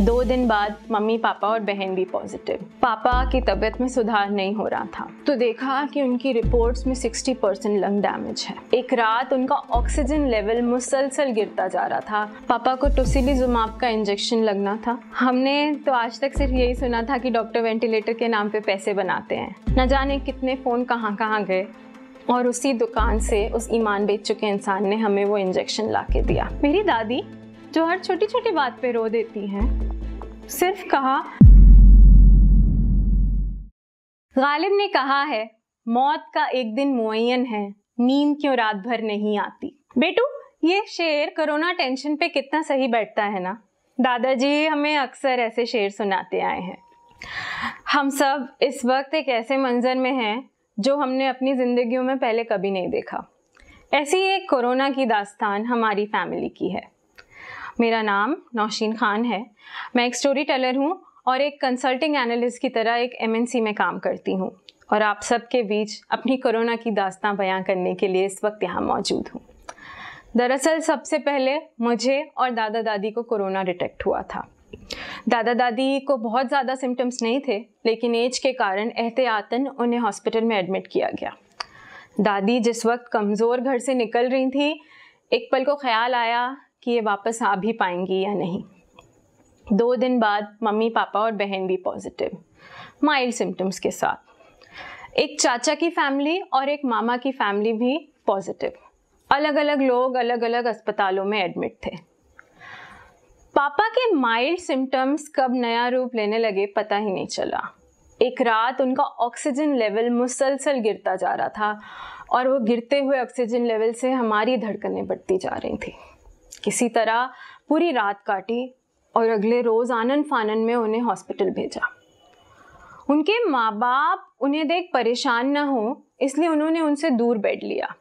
दो दिन बाद मम्मी पापा और बहन भी पॉजिटिव पापा की तबीयत में सुधार नहीं हो रहा था तो देखा कि उनकी रिपोर्ट्स में 60 परसेंट लंग डैमेज है एक रात उनका ऑक्सीजन लेवल मुसलसल गिरता जा रहा था पापा को जुमाप का इंजेक्शन लगना था हमने तो आज तक सिर्फ यही सुना था कि डॉक्टर वेंटिलेटर के नाम पे पैसे बनाते हैं न जाने कितने फ़ोन कहाँ कहाँ गए और उसी दुकान से उस ईमान बेच चुके इंसान ने हमें वो इंजेक्शन ला के दिया मेरी दादी जो हर छोटी छोटी बात पे रो देती हैं सिर्फ कहा गालिब ने कहा है मौत का एक दिन मुन है नींद क्यों रात भर नहीं आती बेटू ये शेर कोरोना टेंशन पे कितना सही बैठता है ना दादाजी हमें अक्सर ऐसे शेर सुनाते आए हैं हम सब इस वक्त एक ऐसे मंजर में हैं जो हमने अपनी ज़िंदगियों में पहले कभी नहीं देखा ऐसी एक कोरोना की दास्तान हमारी फैमिली की है मेरा नाम नौशीन खान है मैं एक स्टोरी टेलर हूँ और एक कंसल्टिंग एनालिस्ट की तरह एक एमएनसी में काम करती हूँ और आप सबके बीच अपनी कोरोना की दास्तां बयां करने के लिए इस वक्त यहाँ मौजूद हूँ दरअसल सबसे पहले मुझे और दादा दादी को कोरोना डिटेक्ट हुआ था दादा दादी को बहुत ज़्यादा सिम्टम्स नहीं थे लेकिन एज के कारण एहतियातन उन्हें हॉस्पिटल में एडमिट किया गया दादी जिस वक्त कमज़ोर घर से निकल रही थी एक पल को ख्याल आया कि ये वापस आ भी पाएंगी या नहीं दो दिन बाद मम्मी पापा और बहन भी पॉजिटिव माइल्ड सिम्टम्स के साथ एक चाचा की फैमिली और एक मामा की फैमिली भी पॉजिटिव अलग अलग लोग अलग अलग अस्पतालों में एडमिट थे पापा के माइल्ड सिम्टम्स कब नया रूप लेने लगे पता ही नहीं चला एक रात उनका ऑक्सीजन लेवल मुसलसल गिरता जा रहा था और वो गिरते हुए ऑक्सीजन लेवल से हमारी धड़कनें बढ़ती जा रही थी किसी तरह पूरी रात काटी और अगले रोज़ आनन फानन में उन्हें हॉस्पिटल भेजा उनके माँ बाप उन्हें देख परेशान ना हो इसलिए उन्होंने उनसे दूर बैठ लिया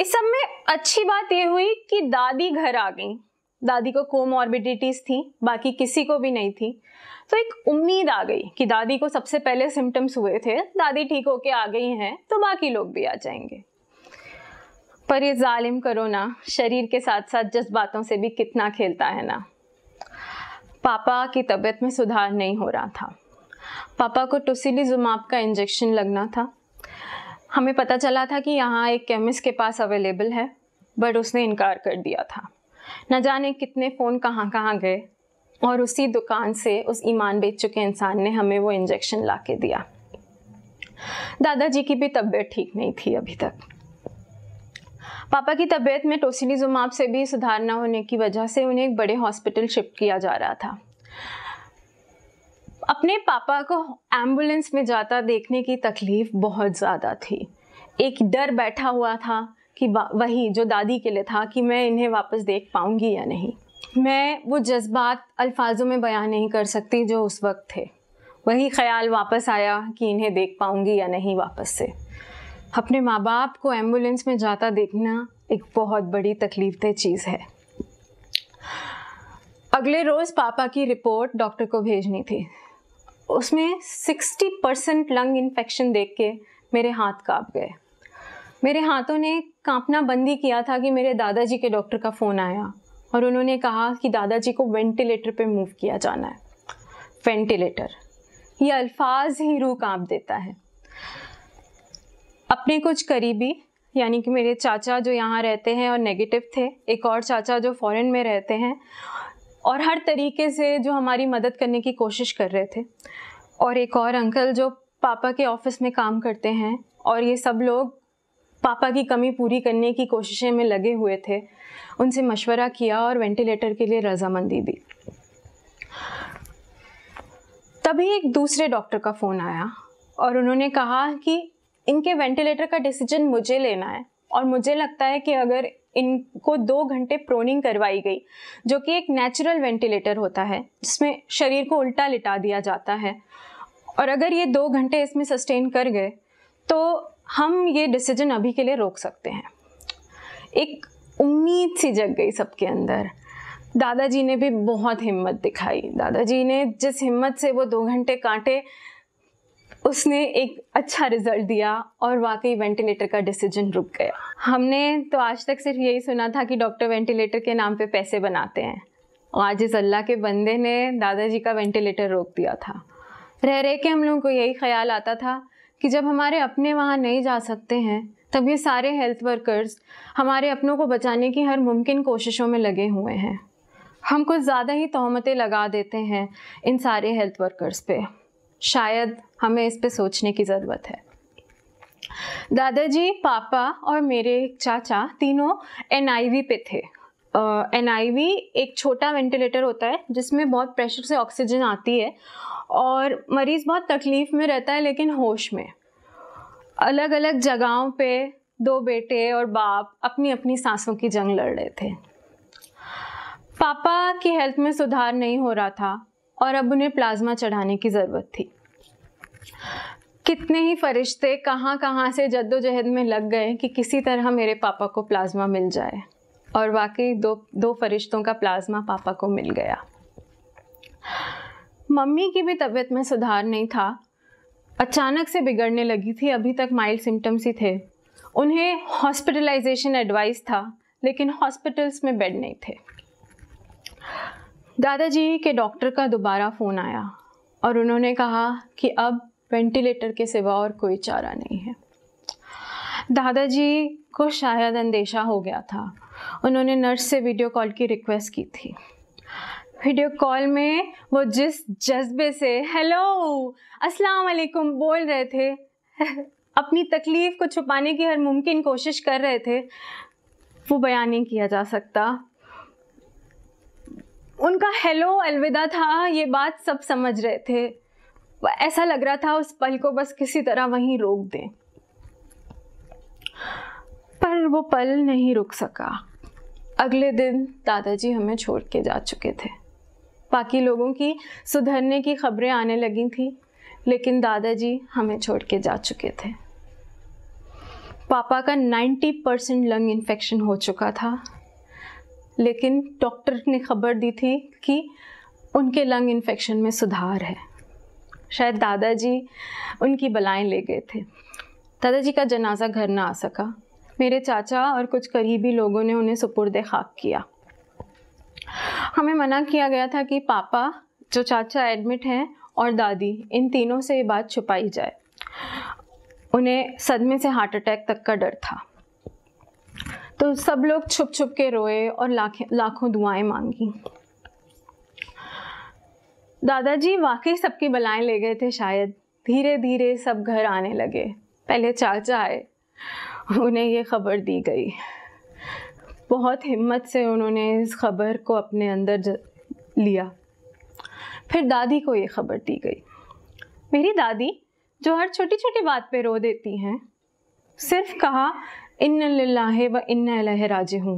इस सब में अच्छी बात यह हुई कि दादी घर आ गई दादी को कोमॉर्बिडिटीज़ थी बाकी किसी को भी नहीं थी तो एक उम्मीद आ गई कि दादी को सबसे पहले सिम्टम्स हुए थे दादी ठीक होके आ गई हैं तो बाकी लोग भी आ जाएंगे पर ये जालिम करोना शरीर के साथ साथ जज्बातों से भी कितना खेलता है ना पापा की तबीयत में सुधार नहीं हो रहा था पापा को जुमाप का इंजेक्शन लगना था हमें पता चला था कि यहाँ एक केमिस्ट के पास अवेलेबल है बट उसने इनकार कर दिया था न जाने कितने फ़ोन कहाँ कहाँ गए और उसी दुकान से उस ईमान बेच चुके इंसान ने हमें वो इंजेक्शन ला के दिया दादाजी की भी तबीयत ठीक नहीं थी अभी तक पापा की तबीयत में टोसिलीजुमाब से भी सुधार ना होने की वजह से उन्हें एक बड़े हॉस्पिटल शिफ्ट किया जा रहा था अपने पापा को एम्बुलेंस में जाता देखने की तकलीफ़ बहुत ज़्यादा थी एक डर बैठा हुआ था कि वही जो दादी के लिए था कि मैं इन्हें वापस देख पाऊँगी या नहीं मैं वो जज्बात अल्फाजों में बयान नहीं कर सकती जो उस वक्त थे वही ख्याल वापस आया कि इन्हें देख पाऊँगी या नहीं वापस से अपने माँ बाप को एम्बुलेंस में जाता देखना एक बहुत बड़ी तकलीफदेह चीज़ है अगले रोज़ पापा की रिपोर्ट डॉक्टर को भेजनी थी उसमें 60 परसेंट लंग इन्फेक्शन देख के मेरे हाथ काँप गए मेरे हाथों ने कांपना बंद ही किया था कि मेरे दादाजी के डॉक्टर का फ़ोन आया और उन्होंने कहा कि दादाजी को वेंटिलेटर पे मूव किया जाना है वेंटिलेटर ये अल्फाज ही रूह कांप देता है अपने कुछ करीबी यानी कि मेरे चाचा जो यहाँ रहते हैं और नेगेटिव थे एक और चाचा जो फॉरेन में रहते हैं और हर तरीके से जो हमारी मदद करने की कोशिश कर रहे थे और एक और अंकल जो पापा के ऑफिस में काम करते हैं और ये सब लोग पापा की कमी पूरी करने की कोशिशें में लगे हुए थे उनसे मशवरा किया और वेंटिलेटर के लिए रजामंदी दी तभी एक दूसरे डॉक्टर का फ़ोन आया और उन्होंने कहा कि इनके वेंटिलेटर का डिसीजन मुझे लेना है और मुझे लगता है कि अगर इनको दो घंटे प्रोनिंग करवाई गई जो कि एक नेचुरल वेंटिलेटर होता है जिसमें शरीर को उल्टा लिटा दिया जाता है और अगर ये दो घंटे इसमें सस्टेन कर गए तो हम ये डिसीजन अभी के लिए रोक सकते हैं एक उम्मीद सी जग गई सबके अंदर दादाजी ने भी बहुत हिम्मत दिखाई दादाजी ने जिस हिम्मत से वो दो घंटे कांटे उसने एक अच्छा रिजल्ट दिया और वाकई वेंटिलेटर का डिसीजन रुक गया हमने तो आज तक सिर्फ यही सुना था कि डॉक्टर वेंटिलेटर के नाम पे पैसे बनाते हैं और आज इस अल्लाह के बंदे ने दादाजी का वेंटिलेटर रोक दिया था रह रहे के हम लोगों को यही ख्याल आता था कि जब हमारे अपने वहाँ नहीं जा सकते हैं तब ये सारे हेल्थ वर्कर्स हमारे अपनों को बचाने की हर मुमकिन कोशिशों में लगे हुए हैं हम कुछ ज़्यादा ही तहमतें लगा देते हैं इन सारे हेल्थ वर्कर्स पे शायद हमें इस पर सोचने की ज़रूरत है दादाजी पापा और मेरे चाचा तीनों एन पे थे एन uh, एक छोटा वेंटिलेटर होता है जिसमें बहुत प्रेशर से ऑक्सीजन आती है और मरीज़ बहुत तकलीफ़ में रहता है लेकिन होश में अलग अलग जगहों पे दो बेटे और बाप अपनी अपनी सांसों की जंग लड़ रहे थे पापा की हेल्थ में सुधार नहीं हो रहा था और अब उन्हें प्लाज्मा चढ़ाने की ज़रूरत थी कितने ही फरिश्ते कहाँ कहाँ से जद्दोजहद में लग गए कि किसी तरह मेरे पापा को प्लाज्मा मिल जाए और वाकई दो दो फरिश्तों का प्लाज्मा पापा को मिल गया मम्मी की भी तबीयत में सुधार नहीं था अचानक से बिगड़ने लगी थी अभी तक माइल्ड सिम्टम्स ही थे उन्हें हॉस्पिटलाइजेशन एडवाइस था लेकिन हॉस्पिटल्स में बेड नहीं थे दादाजी के डॉक्टर का दोबारा फ़ोन आया और उन्होंने कहा कि अब वेंटिलेटर के सिवा और कोई चारा नहीं है दादाजी को शायद अंदेशा हो गया था उन्होंने नर्स से वीडियो कॉल की रिक्वेस्ट की थी वीडियो कॉल में वो जिस जज्बे से हेलो अस्सलाम वालेकुम बोल रहे थे अपनी तकलीफ़ को छुपाने की हर मुमकिन कोशिश कर रहे थे वो बयान नहीं किया जा सकता उनका हेलो अलविदा था ये बात सब समझ रहे थे ऐसा लग रहा था उस पल को बस किसी तरह वहीं रोक दें पर वो पल नहीं रुक सका अगले दिन दादाजी हमें छोड़ के जा चुके थे बाकी लोगों की सुधरने की खबरें आने लगी थी लेकिन दादाजी हमें छोड़ के जा चुके थे पापा का 90 परसेंट लंग इन्फेक्शन हो चुका था लेकिन डॉक्टर ने खबर दी थी कि उनके लंग इन्फेक्शन में सुधार है शायद दादाजी उनकी बलाएं ले गए थे दादाजी का जनाजा घर ना आ सका मेरे चाचा और कुछ करीबी लोगों ने उन्हें सुपुर्द खाक किया हमें मना किया गया था कि पापा जो चाचा एडमिट हैं और दादी इन तीनों से ये बात छुपाई जाए उन्हें सदमे से हार्ट अटैक तक का डर था तो सब लोग छुप छुप के रोए और लाखें लाखों दुआएं मांगी दादाजी वाकई सबकी बलाएं ले गए थे शायद धीरे धीरे सब घर आने लगे पहले चाचा आए उन्हें ये खबर दी गई बहुत हिम्मत से उन्होंने इस खबर को अपने अंदर लिया फिर दादी को ये खबर दी गई मेरी दादी जो हर छोटी छोटी बात पे रो देती हैं सिर्फ कहा इन व इन लहराज हूँ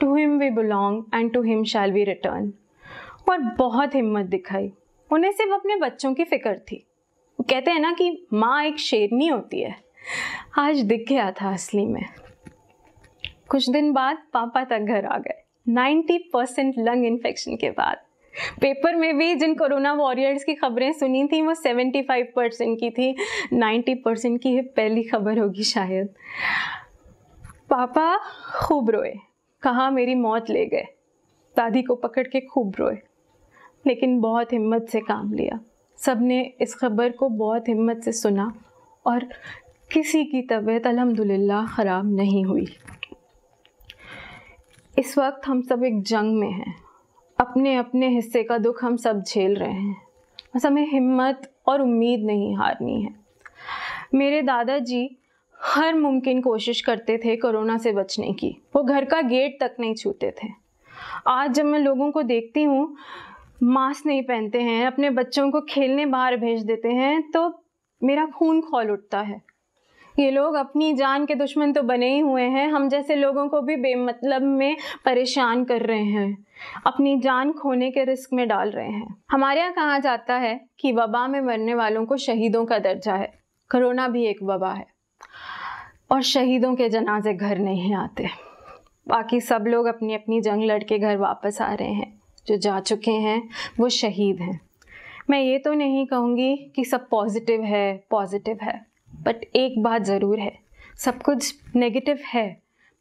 to him we belong and to him shall we return पर बहुत हिम्मत दिखाई उन्हें सिर्फ अपने बच्चों की फ़िक्र थी कहते हैं ना कि माँ एक शेरनी होती है आज दिख गया था असली में कुछ दिन बाद पापा तक घर आ गए 90 परसेंट लंग इन्फेक्शन के बाद पेपर में भी जिन कोरोना वॉरियर्स की खबरें सुनी थी वो 75 परसेंट की थी 90 परसेंट की पहली खबर होगी शायद पापा खूब रोए कहाँ मेरी मौत ले गए दादी को पकड़ के खूब रोए लेकिन बहुत हिम्मत से काम लिया सबने इस खबर को बहुत हिम्मत से सुना और किसी की तबीयत अलहमदिल्ला ख़राब नहीं हुई इस वक्त हम सब एक जंग में हैं अपने अपने हिस्से का दुख हम सब झेल रहे हैं बस हमें हिम्मत और उम्मीद नहीं हारनी है मेरे दादाजी हर मुमकिन कोशिश करते थे कोरोना से बचने की वो घर का गेट तक नहीं छूते थे आज जब मैं लोगों को देखती हूँ मास्क नहीं पहनते हैं अपने बच्चों को खेलने बाहर भेज देते हैं तो मेरा खून खोल उठता है ये लोग अपनी जान के दुश्मन तो बने ही हुए हैं हम जैसे लोगों को भी बेमतलब में परेशान कर रहे हैं अपनी जान खोने के रिस्क में डाल रहे हैं हमारे यहाँ कहा जाता है कि वबा में मरने वालों को शहीदों का दर्जा है कोरोना भी एक वबा है और शहीदों के जनाजे घर नहीं आते बाकी सब लोग अपनी अपनी जंग लड़ के घर वापस आ रहे हैं जो जा चुके हैं वो शहीद हैं मैं ये तो नहीं कहूँगी कि सब पॉजिटिव है पॉजिटिव है बट एक बात ज़रूर है सब कुछ नेगेटिव है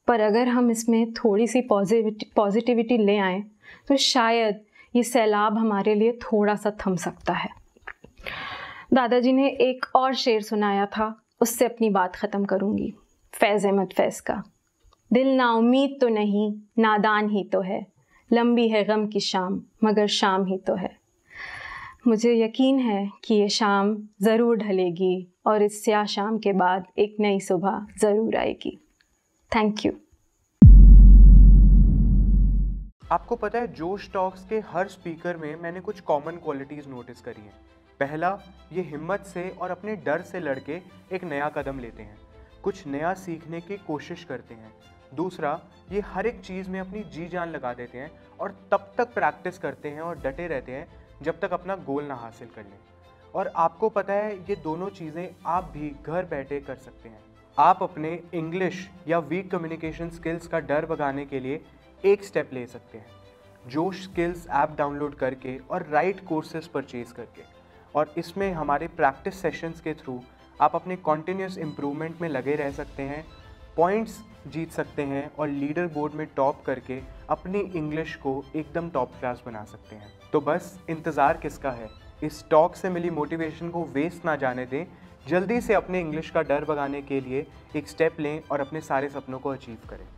पर अगर हम इसमें थोड़ी सी पॉजिटिव पॉजिटिविटी ले आएँ तो शायद ये सैलाब हमारे लिए थोड़ा सा थम सकता है दादाजी ने एक और शेर सुनाया था उससे अपनी बात ख़त्म करूँगी फैज़ अहमद फैज़ का दिल नाउमीद तो नहीं नादान ही तो है लंबी है गम की शाम मगर शाम ही तो है मुझे यकीन है कि ये शाम ज़रूर ढलेगी और इस स्या शाम के बाद एक नई सुबह ज़रूर आएगी थैंक यू आपको पता है जोश टॉक्स के हर स्पीकर में मैंने कुछ कॉमन क्वालिटीज़ नोटिस करी हैं पहला ये हिम्मत से और अपने डर से लड़के एक नया कदम लेते हैं कुछ नया सीखने की कोशिश करते हैं दूसरा ये हर एक चीज़ में अपनी जी जान लगा देते हैं और तब तक प्रैक्टिस करते हैं और डटे रहते हैं जब तक अपना गोल ना हासिल कर लें और आपको पता है ये दोनों चीज़ें आप भी घर बैठे कर सकते हैं आप अपने इंग्लिश या वीक कम्युनिकेशन स्किल्स का डर भगाने के लिए एक स्टेप ले सकते हैं जोश स्किल्स ऐप डाउनलोड करके और राइट कोर्सेज परचेज करके और इसमें हमारे प्रैक्टिस सेशंस के थ्रू आप अपने कॉन्टीन्यूस इम्प्रूवमेंट में लगे रह सकते हैं पॉइंट्स जीत सकते हैं और लीडर बोर्ड में टॉप करके अपनी इंग्लिश को एकदम टॉप क्लास बना सकते हैं तो बस इंतज़ार किसका है इस टॉक से मिली मोटिवेशन को वेस्ट ना जाने दें जल्दी से अपने इंग्लिश का डर भगाने के लिए एक स्टेप लें और अपने सारे सपनों को अचीव करें